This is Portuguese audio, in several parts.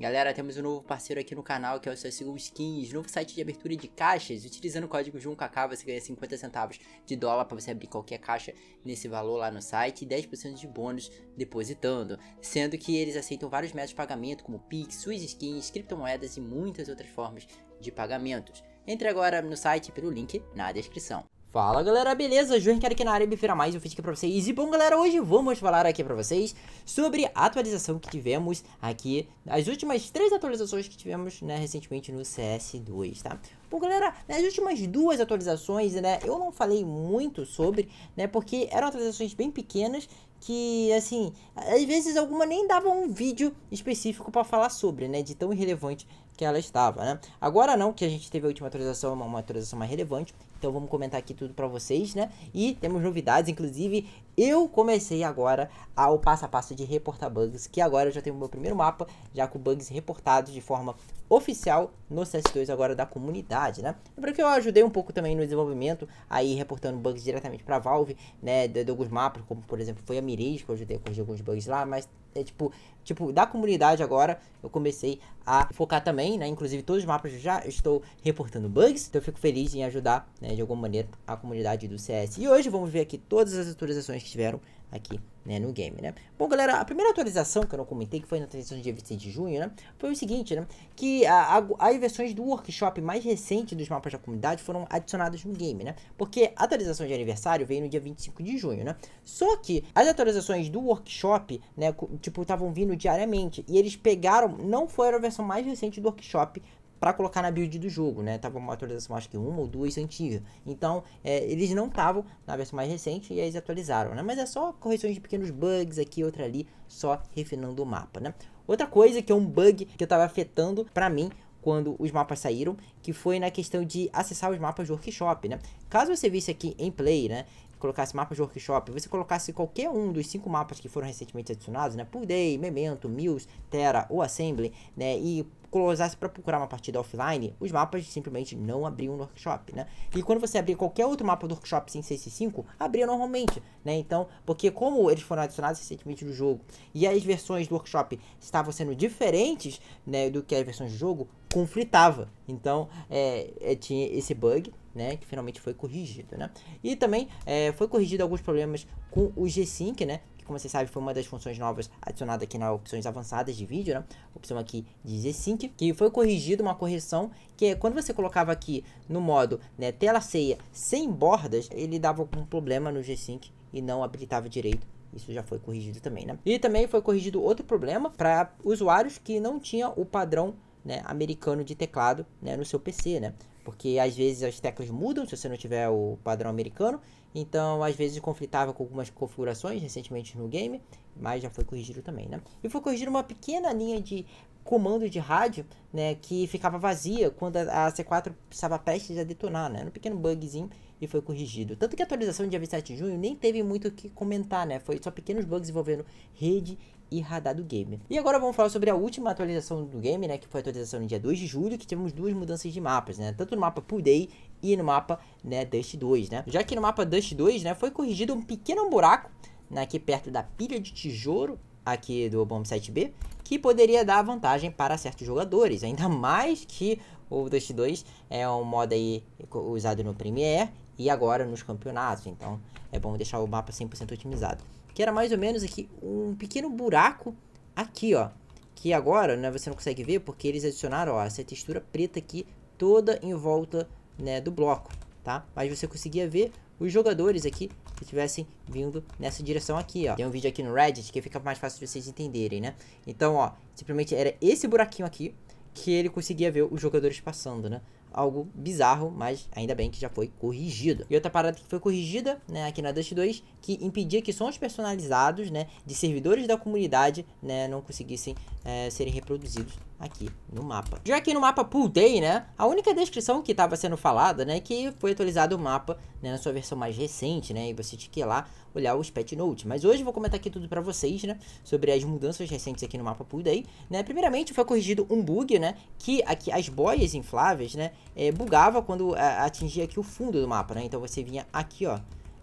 Galera, temos um novo parceiro aqui no canal que é o CSGO Skins, novo site de abertura de caixas. Utilizando o código JUNKK você ganha 50 centavos de dólar para você abrir qualquer caixa nesse valor lá no site e 10% de bônus depositando. Sendo que eles aceitam vários métodos de pagamento como Pix, suas skins, criptomoedas e muitas outras formas de pagamentos. Entre agora no site pelo link na descrição. Fala galera, beleza? João Ricardo aqui na área me vira mais um vídeo aqui pra vocês E bom galera, hoje vamos falar aqui pra vocês sobre a atualização que tivemos aqui As últimas três atualizações que tivemos né, recentemente no CS2, tá? Bom galera, nas últimas duas atualizações, né, eu não falei muito sobre né, Porque eram atualizações bem pequenas que, assim, às vezes alguma nem dava um vídeo específico para falar sobre, né, de tão irrelevante que ela estava, né? Agora não, que a gente teve a última atualização, uma, uma atualização mais relevante. Então vamos comentar aqui tudo para vocês, né? E temos novidades, inclusive eu comecei agora ao passo a passo de reportar bugs, que agora eu já tenho o meu primeiro mapa, já com bugs reportados de forma oficial no CS2 agora da comunidade, né? Lembra é que eu ajudei um pouco também no desenvolvimento, aí reportando bugs diretamente para Valve, né, de, de, alguns mapas, como por exemplo foi a Mirage, que eu ajudei a corrigir alguns bugs lá, mas é tipo, tipo, da comunidade agora, eu comecei a focar também, né? Inclusive, todos os mapas eu já estou reportando bugs. Então, eu fico feliz em ajudar, né, de alguma maneira, a comunidade do CS. E hoje vamos ver aqui todas as atualizações que tiveram aqui né, no game, né? Bom, galera, a primeira atualização que eu não comentei, que foi na atualização do dia 26 de junho, né? Foi o seguinte, né? Que a, a, as versões do workshop mais recente dos mapas da comunidade foram adicionadas no game, né? Porque a atualização de aniversário veio no dia 25 de junho, né? Só que as atualizações do workshop, né? Tipo, estavam vindo diariamente. E eles pegaram, não foi a versão mais recente do workshop para colocar na build do jogo, né? Tava uma atualização acho que uma ou duas antigas. Então, é, eles não estavam na versão mais recente e aí eles atualizaram, né? Mas é só correções de pequenos bugs aqui, outra ali, só refinando o mapa, né? Outra coisa que é um bug que eu tava afetando para mim quando os mapas saíram, que foi na questão de acessar os mapas do workshop, né? Caso você visse aqui em play, né, colocasse mapas de workshop, você colocasse qualquer um dos cinco mapas que foram recentemente adicionados, né? Pool Day, Memento, Mills, Terra ou Assembly, né? E colocasse para procurar uma partida offline, os mapas simplesmente não abriam no workshop, né? E quando você abria qualquer outro mapa do workshop sem ser esse 5, abria normalmente, né? Então, porque como eles foram adicionados recentemente no jogo e as versões do workshop estavam sendo diferentes, né, do que as versões do jogo, conflitava. Então, é, é, tinha esse bug, né, que finalmente foi corrigido, né? E também é, foi corrigido alguns problemas com o G-Sync, né? Que, como você sabe, foi uma das funções novas adicionada aqui nas opções avançadas de vídeo, né? Opção aqui de G-Sync, que foi corrigido uma correção que é quando você colocava aqui no modo né, tela ceia sem bordas, ele dava algum problema no G-Sync e não habilitava direito isso já foi corrigido também, né? E também foi corrigido outro problema para usuários que não tinham o padrão né, americano de teclado né, no seu PC, né? Porque às vezes as teclas mudam se você não tiver o padrão americano, então às vezes conflitava com algumas configurações recentemente no game, mas já foi corrigido também, né? E foi corrigido uma pequena linha de comando de rádio, né, que ficava vazia quando a, C4 estava prestes a detonar, né? um pequeno bugzinho e foi corrigido. Tanto que a atualização do dia 27 de junho nem teve muito o que comentar, né? Foi só pequenos bugs envolvendo rede e radar do game. E agora vamos falar sobre a última atualização do game, né? Que foi a atualização no dia 2 de julho, que tivemos duas mudanças de mapas, né? Tanto no mapa Pool Day e no mapa né, Dust 2, né? Já que no mapa Dust 2, né? Foi corrigido um pequeno buraco, né? Aqui perto da pilha de tijolo, aqui do Bomb 7B, que poderia dar vantagem para certos jogadores, ainda mais que o Dust 2 é um modo aí usado no Premiere e agora nos campeonatos. Então é bom deixar o mapa 100% otimizado. Que era mais ou menos aqui um pequeno buraco aqui, ó. Que agora né, você não consegue ver porque eles adicionaram ó, essa textura preta aqui toda em volta né, do bloco, tá? Mas você conseguia ver os jogadores aqui que estivessem vindo nessa direção aqui, ó. Tem um vídeo aqui no Reddit que fica mais fácil de vocês entenderem, né? Então, ó, simplesmente era esse buraquinho aqui que ele conseguia ver os jogadores passando, né? algo bizarro, mas ainda bem que já foi corrigido. E outra parada que foi corrigida, né, aqui na Dust 2, que impedia que sons personalizados, né, de servidores da comunidade, né, não conseguissem é, serem reproduzidos aqui no mapa. Já aqui no mapa Pool Day, né, a única descrição que estava sendo falada, né, que foi atualizado o mapa, né, na sua versão mais recente, né, e você tinha que ir lá olhar os patch notes. Mas hoje eu vou comentar aqui tudo para vocês, né, sobre as mudanças recentes aqui no mapa Pool Day, né. Primeiramente foi corrigido um bug, né, que aqui as boias infláveis, né, é, bugava quando é, atingia aqui o fundo do mapa, né, então você vinha aqui, ó,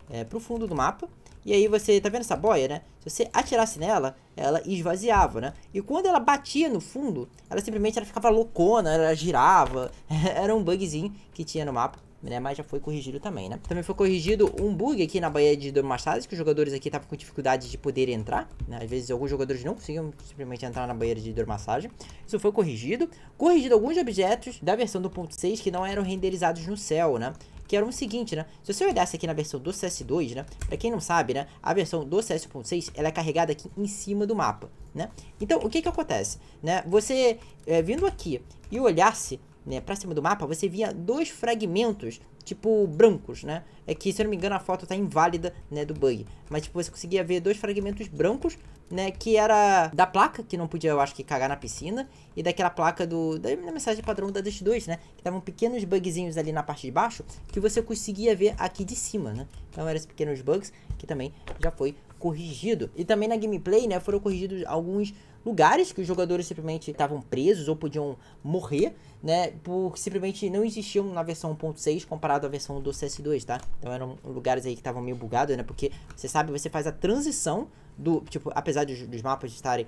é, pro fundo do mapa, e aí você, tá vendo essa boia, né? Se você atirasse nela, ela esvaziava, né? E quando ela batia no fundo, ela simplesmente ela ficava loucona, ela girava. Era um bugzinho que tinha no mapa. Né, mas já foi corrigido também, né? Também foi corrigido um bug aqui na Baía de Dom massagem que os jogadores aqui estavam com dificuldade de poder entrar, né? Às vezes alguns jogadores não conseguiam simplesmente entrar na banheira de massagem Isso foi corrigido. Corrigido alguns objetos da versão do ponto 6 que não eram renderizados no céu, né? que era o seguinte, né? Se você olhasse aqui na versão do CS2, né? Pra quem não sabe, né? A versão do CS 1.6, ela é carregada aqui em cima do mapa, né? Então, o que que acontece, né? Você é, vindo aqui e olhasse, né? Pra cima do mapa, você via dois fragmentos tipo, brancos, né? É que, se eu não me engano, a foto tá inválida, né, do bug. Mas, tipo, você conseguia ver dois fragmentos brancos né? Que era da placa, que não podia, eu acho que, cagar na piscina. E daquela placa do. Da mensagem padrão da Dust 2, né? Que estavam pequenos bugzinhos ali na parte de baixo que você conseguia ver aqui de cima, né? Então eram esses pequenos bugs que também já foi corrigido. E também na gameplay, né? Foram corrigidos alguns lugares que os jogadores simplesmente estavam presos ou podiam morrer, né? Por simplesmente não existiam na versão 1.6 comparado à versão do CS2, tá? Então eram lugares aí que estavam meio bugados, né? Porque você sabe, você faz a transição do, tipo, apesar dos, dos mapas estarem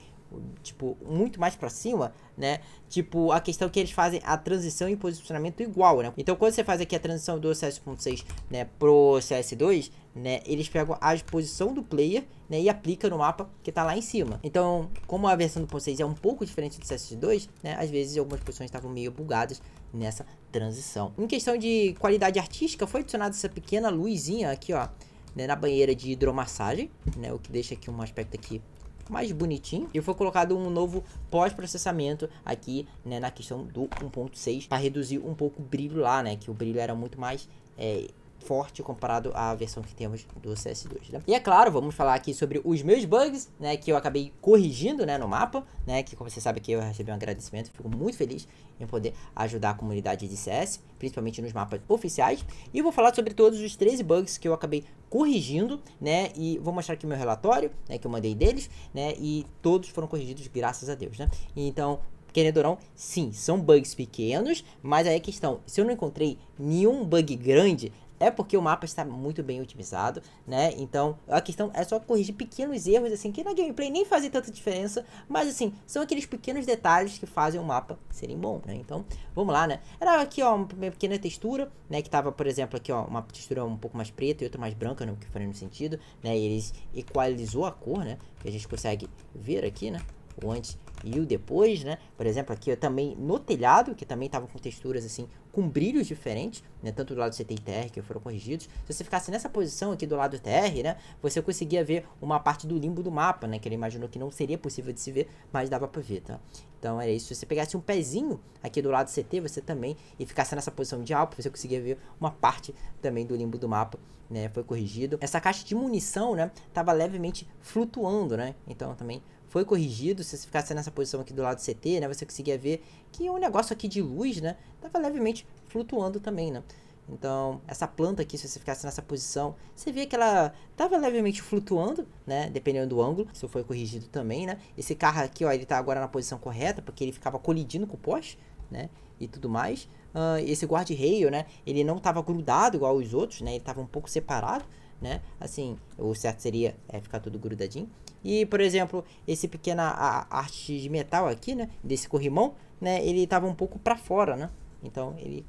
tipo, muito mais para cima, né? Tipo, a questão é que eles fazem a transição e posicionamento igual, né? Então, quando você faz aqui a transição do CS.6, né, pro CS2, né, eles pegam a posição do player, né, e aplica no mapa que tá lá em cima. Então, como a versão do CS é um pouco diferente do CS2, né, às vezes algumas posições estavam meio bugadas nessa transição. Em questão de qualidade artística, foi adicionada essa pequena luzinha aqui, ó, né, na banheira de hidromassagem, né, o que deixa aqui um aspecto aqui mais bonitinho. E foi colocado um novo pós-processamento aqui, né, na questão do 1.6, para reduzir um pouco o brilho lá, né, que o brilho era muito mais é, forte comparado à versão que temos do CS2, né? E é claro, vamos falar aqui sobre os meus bugs, né, que eu acabei corrigindo, né, no mapa, né, que como você sabe que eu recebi um agradecimento, fico muito feliz em poder ajudar a comunidade de CS, principalmente nos mapas oficiais, e vou falar sobre todos os 13 bugs que eu acabei corrigindo, né, e vou mostrar aqui meu relatório, né, que eu mandei deles, né, e todos foram corrigidos graças a Deus, né? Então, querendo ou não, sim, são bugs pequenos, mas aí a é questão, se eu não encontrei nenhum bug grande, é porque o mapa está muito bem otimizado, né? Então, a questão é só corrigir pequenos erros, assim, que na gameplay nem fazem tanta diferença, mas, assim, são aqueles pequenos detalhes que fazem o mapa serem bom, né? Então, vamos lá, né? Era aqui, ó, uma pequena textura, né? Que tava, por exemplo, aqui, ó, uma textura um pouco mais preta e outra mais branca, não né? que faria no sentido, né? E eles equalizou a cor, né? Que a gente consegue ver aqui, né? o antes e o depois, né? Por exemplo, aqui eu também no telhado, que também estava com texturas assim, com brilhos diferentes, né? Tanto do lado CT e TR que foram corrigidos. Se você ficasse nessa posição aqui do lado TR, né? Você conseguia ver uma parte do limbo do mapa, né? Que ele imaginou que não seria possível de se ver, mas dava para ver, tá? Então era isso. Se você pegasse um pezinho aqui do lado CT, você também e ficasse nessa posição de alpo, você conseguia ver uma parte também do limbo do mapa, né? Foi corrigido. Essa caixa de munição, né? Tava levemente flutuando, né? Então também foi corrigido. Se você ficasse nessa posição aqui do lado do CT, né, você conseguia ver que o é negócio aqui de luz, né, tava levemente flutuando também, né. Então, essa planta aqui, se você ficasse nessa posição, você via que ela tava levemente flutuando, né? Dependendo do ângulo, isso foi corrigido também, né? Esse carro aqui, ó, ele tá agora na posição correta, porque ele ficava colidindo com o poste, né? E tudo mais. Uh, esse guard-rail, né? Ele não tava grudado igual os outros, né? Ele tava um pouco separado, né? Assim, o certo seria é, ficar tudo grudadinho. E, por exemplo, esse pequena arte de metal aqui, né? Desse corrimão, né? Ele estava um pouco para fora, né? Então, ele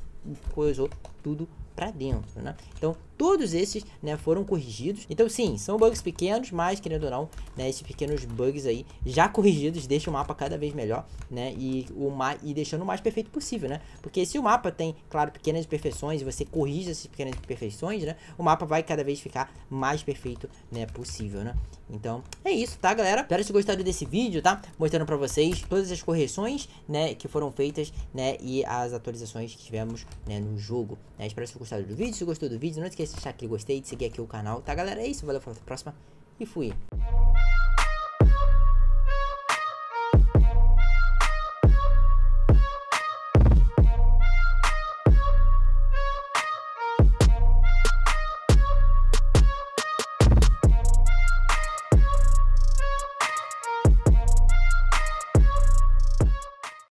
coisou tudo para dentro, né? Então, Todos esses, né, foram corrigidos. Então, sim, são bugs pequenos, mas, querendo ou não, né, esses pequenos bugs aí, já corrigidos, deixam o mapa cada vez melhor, né, e, o ma e deixando o mais perfeito possível, né? Porque se o mapa tem, claro, pequenas imperfeições, e você corrige essas pequenas imperfeições, né, o mapa vai cada vez ficar mais perfeito, né, possível, né? Então, é isso, tá, galera? Espero que vocês gostaram desse vídeo, tá? Mostrando pra vocês todas as correções, né, que foram feitas, né, e as atualizações que tivemos, né, no jogo. Né? Espero que vocês gostaram do vídeo. Se gostou do vídeo, não esqueça esqueça de deixar aquele gostei, de seguir aqui o canal, tá galera? É isso, valeu, até a próxima e fui!